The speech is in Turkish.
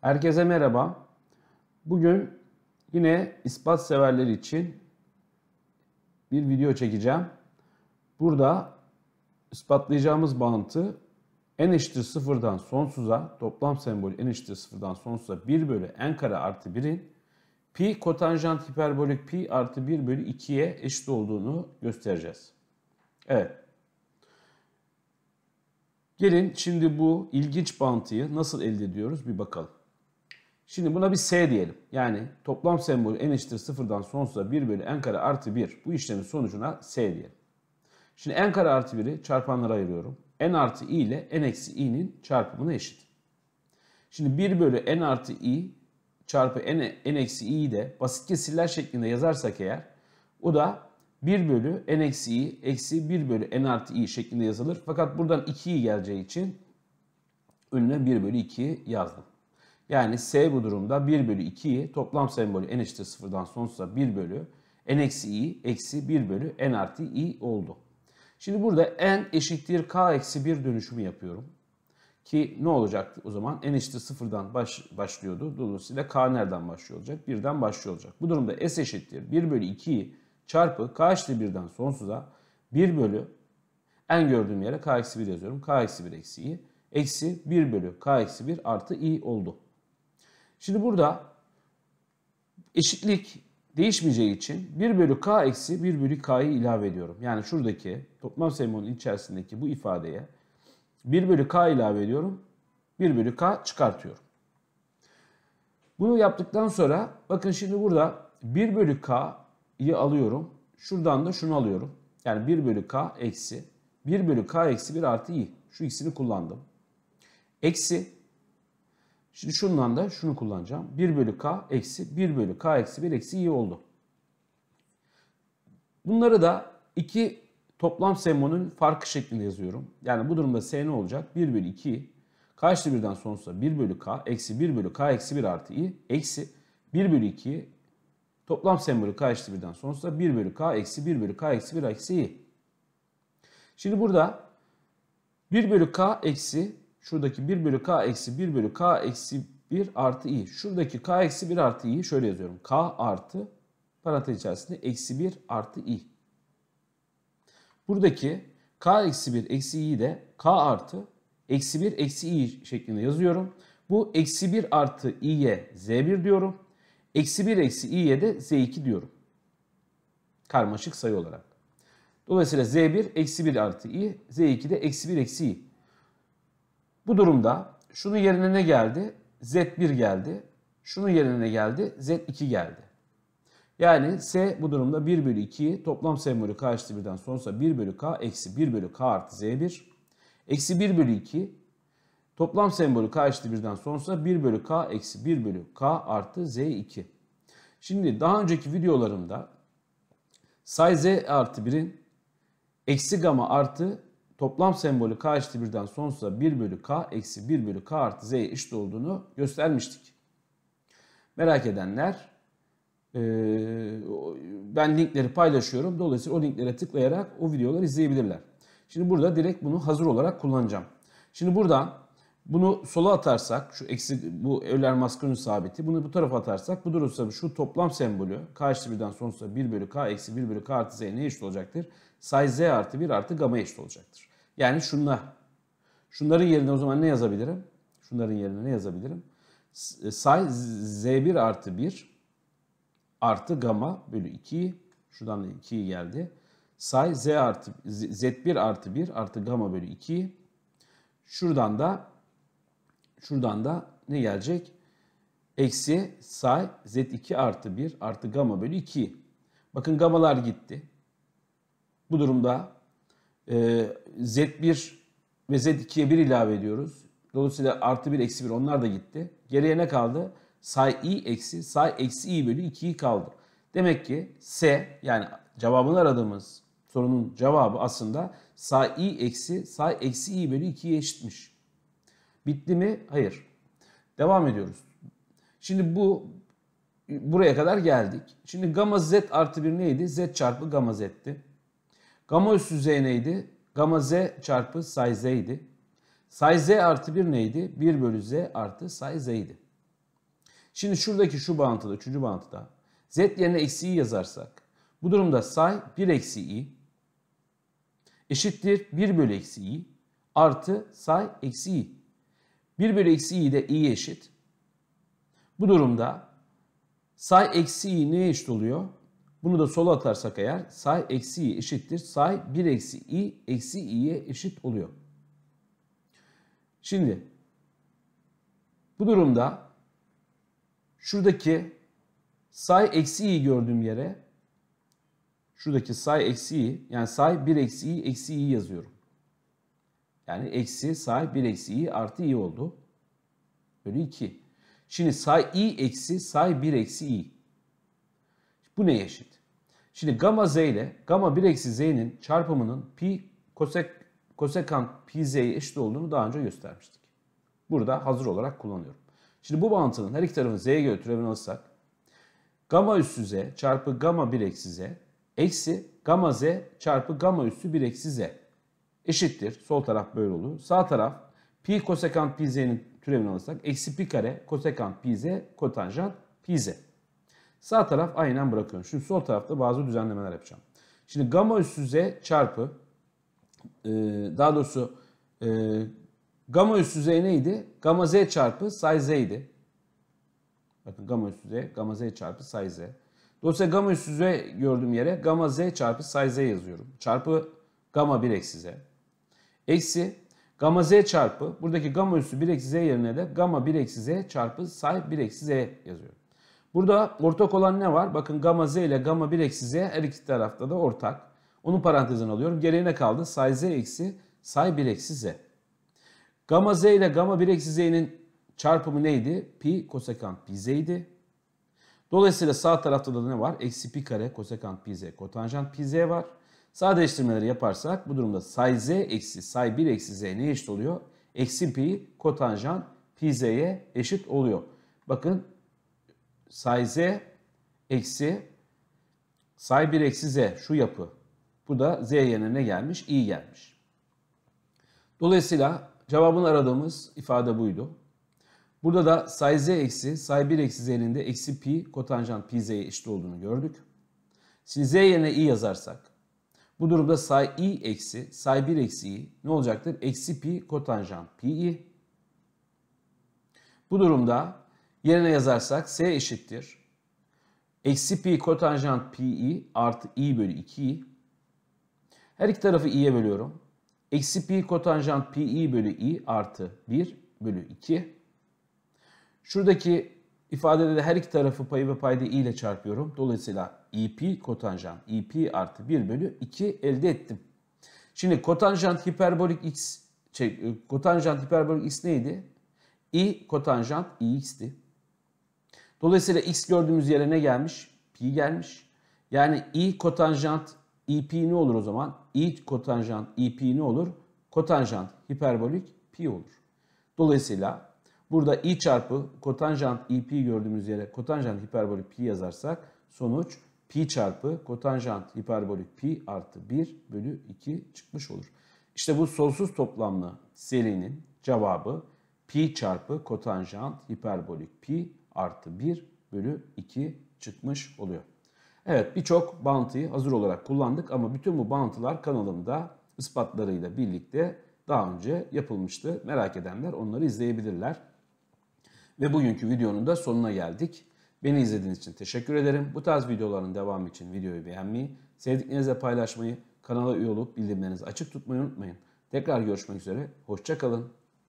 Herkese merhaba. Bugün yine ispat severleri için bir video çekeceğim. Burada ispatlayacağımız bağıntı n eşittir sıfırdan sonsuza toplam sembolü n eşittir sıfırdan sonsuza 1 bölü n kare artı 1'in pi kotanjant hiperbolik pi artı 1 bölü 2'ye eşit olduğunu göstereceğiz. Evet. Gelin şimdi bu ilginç bağıntıyı nasıl elde ediyoruz bir bakalım. Şimdi buna bir S diyelim. Yani toplam sembolü n eşittir 0'dan sonsuza 1 bölü n kare artı 1. Bu işlemin sonucuna S diyelim. Şimdi n kare artı 1'i çarpanlara ayırıyorum. n artı i ile n eksi i'nin çarpımına eşit. Şimdi 1 bölü n artı i çarpı n, n eksi i'yi de basit kesirler şeklinde yazarsak eğer o da 1 bölü n eksi i eksi 1 bölü n artı i şeklinde yazılır. Fakat buradan 2i geleceği için önüne 1 bölü 2 yazdım. Yani S bu durumda 1 bölü 2'yi toplam sembolü n eşittir 0'dan sonsuza 1 bölü n eksi i eksi 1 bölü n artı i oldu. Şimdi burada n eşittir k eksi 1 dönüşümü yapıyorum. Ki ne olacaktı o zaman? n eşittir 0'dan baş, başlıyordu. Dolayısıyla k nereden başlıyor olacak? 1'den başlıyor olacak. Bu durumda s eşittir 1 bölü 2'yi çarpı k eşittir 1'den sonsuza 1 bölü n gördüğüm yere k eksi 1 yazıyorum. k eksi 1 eksi i eksi 1 bölü k eksi 1 artı i oldu. Şimdi burada eşitlik değişmeyeceği için 1 bölü k eksi 1 bölü k'yı ilave ediyorum. Yani şuradaki toplam sayımının içerisindeki bu ifadeye 1 bölü k ilave ediyorum. 1 bölü k çıkartıyorum. Bunu yaptıktan sonra bakın şimdi burada 1 bölü k'yı alıyorum. Şuradan da şunu alıyorum. Yani 1 bölü k eksi 1 bölü k eksi 1 artı i. Şu ikisini kullandım. Eksi Şimdi şundan da şunu kullanacağım. 1 bölü k eksi 1 bölü k eksi 1 eksi i oldu. Bunları da iki toplam sembolün farkı şeklinde yazıyorum. Yani bu durumda s ne olacak? 1 bölü 2 Karşı birden sonsuza 1 bölü k eksi 1 bölü k eksi 1 artı i eksi 1 bölü 2 toplam sembolü karşı birden sonsuza 1 bölü k eksi 1 bölü k eksi 1 eksi i. Şimdi burada 1 bölü k eksi Şuradaki 1 bölü k eksi 1 bölü k eksi 1 artı i. Şuradaki k eksi 1 artı i şöyle yazıyorum. k artı parantez içerisinde eksi 1 artı i. Buradaki k eksi 1 eksi i de k artı eksi 1 eksi i şeklinde yazıyorum. Bu eksi 1 artı i'ye z1 diyorum. Eksi 1 eksi i'ye de z2 diyorum. Karmaşık sayı olarak. Dolayısıyla z1 eksi 1 artı i, z2 de eksi 1 eksi i. Bu durumda şunun yerine ne geldi? Z1 geldi. Şunun yerine ne geldi? Z2 geldi. Yani S bu durumda 1 bölü 2 toplam S bölü K eşittir 1'den sonrası 1 bölü K eksi 1 bölü K artı Z1. Eksi 1 bölü 2 toplam sembolü k eşittir 1'den sonrasında 1 bölü k eksi 1 bölü k artı z2. Şimdi daha önceki videolarımda say z artı 1'in eksi gama artı toplam sembolü k eşittir 1'den sonsuza 1 bölü k eksi 1 bölü k artı z eşit olduğunu göstermiştik. Merak edenler e, ben linkleri paylaşıyorum. Dolayısıyla o linklere tıklayarak o videoları izleyebilirler. Şimdi burada direkt bunu hazır olarak kullanacağım. Şimdi buradan bunu sola atarsak şu eksi bu Euler Maskun'un sabiti bunu bu tarafa atarsak bu durursa şu toplam sembolü k eşittir birden sonsuza 1 bölü k eksi 1 bölü k artı z ne eşit olacaktır? Say z artı 1 artı gamma eşit olacaktır. Yani şunlar. Şunların yerine o zaman ne yazabilirim? Şunların yerine ne yazabilirim? E, say Z1 artı 1 artı gamma bölü 2. Şuradan 2 geldi. Say Z artı Z1 artı 1 artı gamma bölü 2. Şuradan da şuradan da ne gelecek? Eksi say Z2 artı 1 artı gamma bölü 2. Bakın gamalar gitti. Bu durumda ee, Z1 ve Z2'ye 1 ilave ediyoruz. Dolayısıyla artı 1 eksi 1 onlar da gitti. Geriye ne kaldı? Say i eksi say eksi i bölü 2'yi kaldı. Demek ki S yani cevabını aradığımız sorunun cevabı aslında say i eksi say eksi i bölü 2'ye eşitmiş. Bitti mi? Hayır. Devam ediyoruz. Şimdi bu buraya kadar geldik. Şimdi gamma z artı 1 neydi? Z çarpı gamma z'tti. Gama üst düzey neydi? Gama z çarpı say z idi. Say z artı 1 neydi? 1 bölü z artı say z idi. Şimdi şuradaki şu bağıntıda, üçüncü bağıntıda z yerine eksi i yazarsak bu durumda say 1 eksi i eşittir 1 bölü eksi i artı say eksi i. 1 bölü eksi i de i eşit. Bu durumda say eksi i neye eşit oluyor? Bunu da sola atarsak eğer say eksi i eşittir. Say 1 eksi i eksi i'ye eşit oluyor. Şimdi bu durumda şuradaki say eksi i gördüğüm yere şuradaki say eksi i yani say 1 eksi i eksi i yazıyorum. Yani eksi say 1 eksi i artı i oldu. Bölü 2. Şimdi say i eksi say 1 eksi i. Bu neye eşit? Şimdi gamma z ile gamma 1 eksi z'nin çarpımının pi kosek, kosekant pi z'ye eşit olduğunu daha önce göstermiştik. Burada hazır olarak kullanıyorum. Şimdi bu bağıntının her iki tarafını z'ye göre türevini alırsak gamma üstü z çarpı gamma 1 eksi z eksi gamma z çarpı gamma üstü 1 eksi z eşittir. Sol taraf böyle olur. Sağ taraf pi kosekant pi z'nin türevini alırsak eksi pi kare kosekant pi z kotanjant pi z. Sağ taraf aynen bırakıyorum. Şimdi sol tarafta bazı düzenlemeler yapacağım. Şimdi gamma üssü z çarpı e, daha doğrusu e, gamma üssü z neydi? Gamma z çarpı say z idi. Bakın gamma üssü z, gamma z çarpı say z. Dolayısıyla gamma üssü z gördüğüm yere gamma z çarpı say z yazıyorum. Çarpı gamma 1 eksi z. Eksi gamma z çarpı buradaki gamma üssü 1 eksi z yerine de gamma 1 eksi z çarpı say 1 eksi z yazıyorum. Burada ortak olan ne var? Bakın gamma z ile gamma 1 eksi z her iki tarafta da ortak. Onu parantezden alıyorum. Geriye kaldı? Say z eksi say 1 eksi z. Gamma z ile gamma 1 eksi z'nin çarpımı neydi? Pi kosekant pi z idi. Dolayısıyla sağ tarafta da ne var? Eksi pi kare kosekant pi z kotanjant pi z var. Sadeleştirmeleri yaparsak bu durumda say z eksi say 1 eksi z ne eşit oluyor? Eksi pi kotanjant pi z'ye eşit oluyor. Bakın Say z eksi say 1 eksi z şu yapı. Bu da z yerine gelmiş, i gelmiş. Dolayısıyla cevabını aradığımız ifade buydu. Burada da say z eksi say 1 eksi z'nin de eksi pi kotanjant pi z'ye eşit olduğunu gördük. Şimdi z yerine i yazarsak bu durumda say i eksi say 1 eksi i ne olacaktır? Eksi pi kotanjant pi i. Bu durumda Yerine yazarsak S eşittir. Eksi pi kotanjant pi artı i bölü 2i. Her iki tarafı i'ye bölüyorum. Eksi pi kotanjant pi bölü i artı 1 bölü 2. Şuradaki ifadede de her iki tarafı payı ve payda i ile çarpıyorum. Dolayısıyla ip kotanjant ip artı 1 bölü 2 elde ettim. Şimdi kotanjant hiperbolik x şey, e, kotanjant hiperbolik x neydi? i kotanjant i x'ti. Dolayısıyla x gördüğümüz yere ne gelmiş? Pi gelmiş. Yani i kotanjant ip e ne olur o zaman? i kotanjant ip e ne olur? Kotanjant hiperbolik pi olur. Dolayısıyla burada i çarpı kotanjant ip e gördüğümüz yere kotanjant hiperbolik pi yazarsak sonuç pi çarpı kotanjant hiperbolik pi artı 1 bölü 2 çıkmış olur. İşte bu sonsuz toplamlı serinin cevabı pi çarpı kotanjant hiperbolik pi artı 1 bölü 2 çıkmış oluyor. Evet birçok bantıyı hazır olarak kullandık ama bütün bu bantılar kanalımda ispatlarıyla birlikte daha önce yapılmıştı. Merak edenler onları izleyebilirler. Ve bugünkü videonun da sonuna geldik. Beni izlediğiniz için teşekkür ederim. Bu tarz videoların devamı için videoyu beğenmeyi, sevdiklerinizle paylaşmayı, kanala üye olup bildirimlerinizi açık tutmayı unutmayın. Tekrar görüşmek üzere, hoşçakalın.